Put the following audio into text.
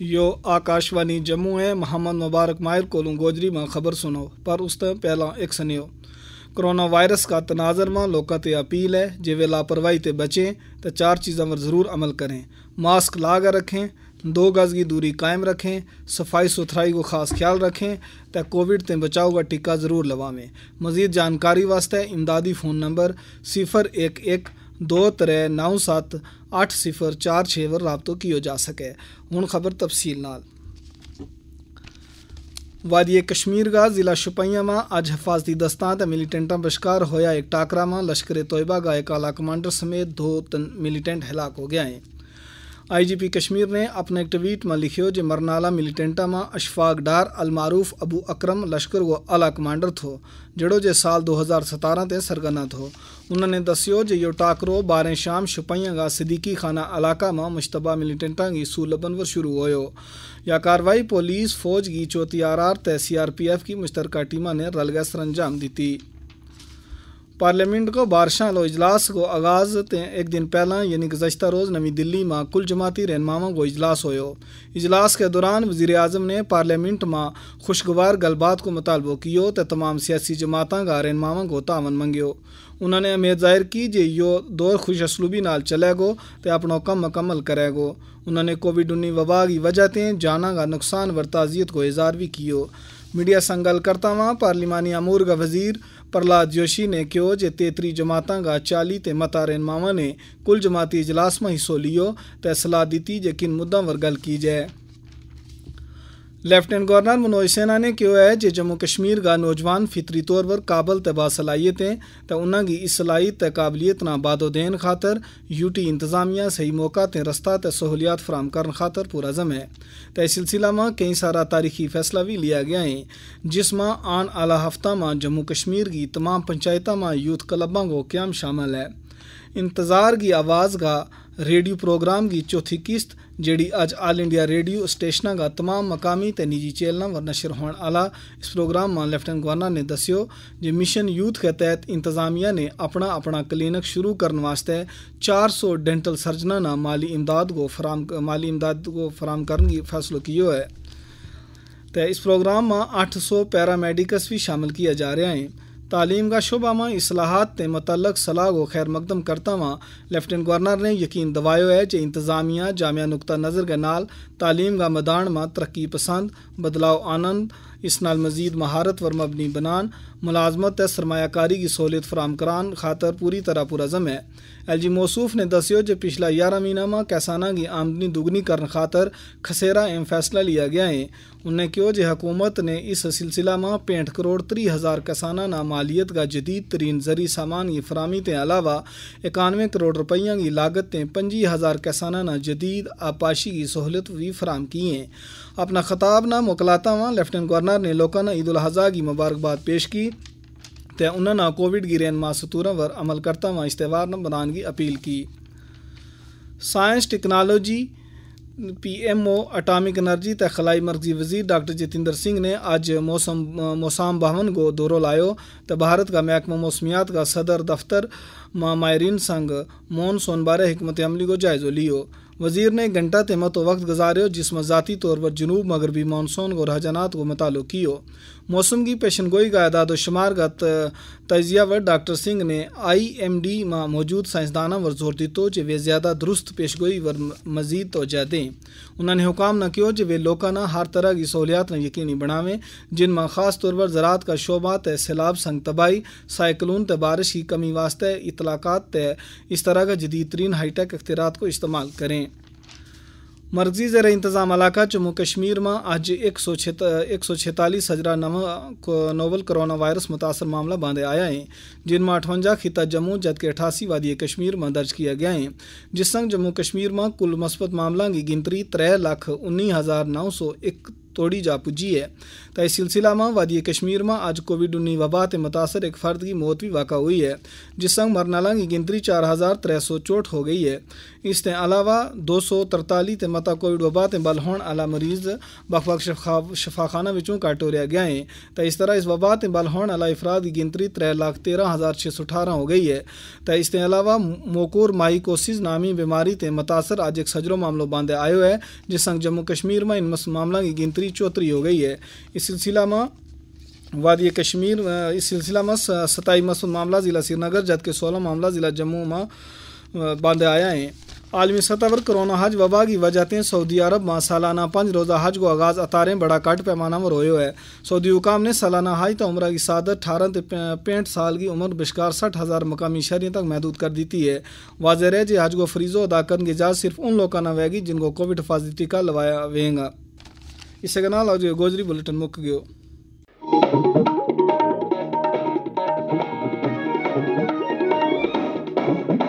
यो आकाशवाणी जम्मू है मोहम्मद मुबारक माहिर कोलू गोजरी में खबर सुनो पर उस पहला एक सुनियो कोरोना वायरस का तनाजर में लोगों से अपील है जे वे लापरवाही से बचें तो चार चीज़ों पर ज़रूर अमल करें मास्क लाकर रखें दो गज़ की दूरी कायम रखें सफाई सुथराई को खास ख्याल रखें तो कोविड से बचाव का टीका ज़रूर लवावें मजीद जानकारी वास्ते इमदादी फ़ोन नंबर सिफर एक एक दो त्रै नौ सत्त अठ सिफर चार छे पर राबतो किया जा सके हूँ खबर तफसील नाल वादिय कश्मीर का जिला शुपाइया में अज हफाजती दस्तान मिलीटेंटा बशकार होया एक टाकरा में लश्कर तोयबा का एक आला कमांडर समेत दो मिलीटेंट हलाक हो गया है आईजीपी कश्मीर ने अपने एक ट्वीट में लिखियो जो मरनाला मिलिटेंटा में अशफाक डार अलमारूफ अबू अकरम लश्कर वो अला कमांडर थो जड़ो जे साल 2017 ते सरगना थो उन्होंने दसियो जो यो टाकरो बारह शाम शुपइया का सिद्दीकी खाना इलाका में मुश्तबा मिलिटेंटा की सूलबन पर शुरू हो या कार्रवाई पुलिस फौज की चौथी आर आर ते सी आर पी एफ की मुश्तरका टीमा ने रलगै सरंजाम दी पार्लियामेंट को लो इजलास को आगाज़ ते एक दिन पहला यानी गुजशत रोज़ नवी दिल्ली में कुल जमाती रहनुमाओं को इजलास हो इजलास के दौरान वजीर अजम ने पार्लियामेंट में खुशगवार गलबात को मुतालबो किया तो तमाम सियासी जमातों का रहनुमाओं को तावन मंगो उन्होंने उम्मीद जाहिर की जे यो दौर खुश असलूबी नाल चलेगो तो अपना कम मुकम्मल करेगो उन्होंने कोविड उन्नीस वबा की वजह से जाना का नुकसान वरताजियत को इजहार भी किया मीडिया संग गल करता वहाँ पार्लिमानी अमूर का वजीर પ્રહલાદ જોશીને કહ્યો જે તેત્રી જમાતાંગા ચાલી તે મતારેન મામાને કુલ જમાતી ઇજલાસમાં હિસ્સો લ્યો તે સલાહ દીધી જે કિન મુદ્દાં પર ગલ કી જાય लेफ्टिनेंट गवर्नर मनोज सिन्हा ने कहा है कि जम्मू कश्मीर का नौजवान फितरी तौर पर काबल सलाहियत है तो उन्होंने इस सलाहियत काबिलियत ना बादो देन खातर यूटी इंतजामिया सही मौका ते रस्ता ते सहूलियात फराम करने खातर पूरा जम है तो इस सिलसिला में कई सारा तारीखी फैसला भी लिया गया है जिसमें आन आला हफ्ता में जम्मू कश्मीर की तमाम पंचायतों में यूथ क्लबों को क्याम शामिल है इंतज़ार की आवाज़ का रेडियो प्रोग्राम की चौथी किस्त जेड़ी अज आल इंडिया रेडियो स्टेशन का तमाम मकामी ते निजी चैनलों पर नशर होने आला इस प्रोग्राम में लेफ्टिनेंट गवर्नर ने दस्यो जे मिशन यूथ के तहत इंतजामिया ने अपना अपना क्लिनिक शुरू करने वास्ते सौ डेंटल सर्जनों ना माली इमदाद को फराम माली इमदाद को फराम करने की फैसलो किया है तो इस प्रोग्राम में सौ पैरामेडिकस भी शामिल किया जा रहा है तालीम का शुबा में असलाहत के मुतल सलाह को खैर मकदम करता हुआ लेफ्टिनेंट गवर्नर ने यकीन दवायो है कि इंतजामिया जामिया नुकता नज़र के नाल तालीम का मैदान में तरक्की पसंद बदलाव आनंद इस नाल मजीद महारत वर मबनी बनान मुलाजमत सरमाकारी की सहूलियत फराम करान खातर पूरी तरह पुरजम है एल जी मौसूफ ने दस्यो जो पिछला ग्यारह महीना में कैसाना की आमदनी दुगनी कर खातर खसेरा एम फैसला लिया गया है उन्हें क्यों जो हकूमत ने इस सिलसिला में पेंठ करोड़ त्री हज़ार किसाना ना मालियत का जदीद तरीन जरी सामान की फरहमी के अलावा इक्यानवे करोड़ रुपये की लागत ने पंजी हज़ार किसाना ना जदीद आपाशी की सहूलियत भी फराम की है अपना खिताब ना मुकलाता वहाँ लेफ्टिनेंट गवर्नर गवर्नर ने लोगों ने ईद उल अजहा की मुबारकबाद पेश की ते उन्होंने कोविड की रहनमा सतूरों पर अमल करता हुआ बनाने की अपील की science technology P M O atomic energy त खलाई मर्जी वजीर डॉक्टर जितेंद्र सिंह ने आज मौसम मौसम भवन को दौरो लायो तो भारत का महकमा मौसमियात का सदर दफ्तर मायरीन संग मानसून बारे हमत अमली को जायज़ो लियो वजीर ने घंटा तहमत वक्त गुजारे जिसमें ज़ाती तौर पर जनूब मगरबी मानसून और हजनात को मुतालो किया मौसम की पेशनगोई का अदाद शुमार का तजिया व डॉक्टर सिंह ने आई एम डी में मौजूद साइंसदाना पर जोर दितो जे वे ज़्यादा दुरुस्त पेशगोई पर मजीद तोजह दें उन्होंने हुकाम न किया जे वे लोकाना हर तरह की सहूलियात यकीनी बनावें जिनमें खास तौर पर ज़रात का शोबा तय सैलाब संग तबाही साइकलून त बारिश की कमी वास्ते इतलाक तय इस तरह का जदीद तरीन हाईटेक अख्तरात को इस्तेमाल करें मरकजी ज़र इंतज़ाम इलाका जम्मू कश्मीर में आज एक सौ छेत एक सौ छतालीस हजरा नव नोवल कोरोना वायरस मुतासर मामला बांधे आया है जिनमें अठवंजा खिता जम्मू जबकि अठासी वादी कश्मीर में दर्ज किया गया है जिस संग जम्मू कश्मीर में कुल मस्बत मामलों की गिनती त्रै लाख उन्नीस हज़ार नौ सौ एक तोड़ी जा पुजी है तो इस सिलसिला में वादी कश्मीर में आज कोविड उन्नीस वबा से मुतासर एक फ़र्द की मौत भी वाक़ हुई है जिस संग मरनाला की गिनती चार हज़ार त्रै सौ चोट हो गई है इसके अलावा दो सौ तरताली मता कोविड वबा से बल होने आला मरीज बख बख शफा शफाखाना विचों काटोरिया गया है तो इस तरह इस वबा से बल होने आला अफराद की गिनती त्रै लाख तेरह हज़ार छः सौ अठारह हो गई है तो इसके अलावा मोकोर माइकोसिस नामी बीमारी से मुतासर आज एक सजरों मामलो बांधे आयो है जिस संग जम्मू कश्मीर में इन मामलों की गिनती की चौधरी हो गई है इस सिलसिला में वादी कश्मीर इस सिलसिला में सताई मसूद मामला ज़िला श्रीनगर जबकि सोलह मामला ज़िला जम्मू में बांधे आया है आलमी सतह पर कोरोना हज वबा की वजह से सऊदी अरब में सालाना पाँच रोज़ा हज को आगाज़ अतारे बड़ा काट पैमाना में रोयो है सऊदी हुकाम ने सालाना हज तो उम्र की सादत अठारह से पैंठ साल की उम्र बिशकार सठ हज़ार मकामी शहरी तक महदूद कर दी है वाजह है जी हज को फरीजो अदा करने की इजाज़ सिर्फ उन लोगों ने वेगी जिनको कोविड हिफाजती का लवाया वेगा इससे नाल आज गोजरी बुलेटिन मुक गयो Thank you.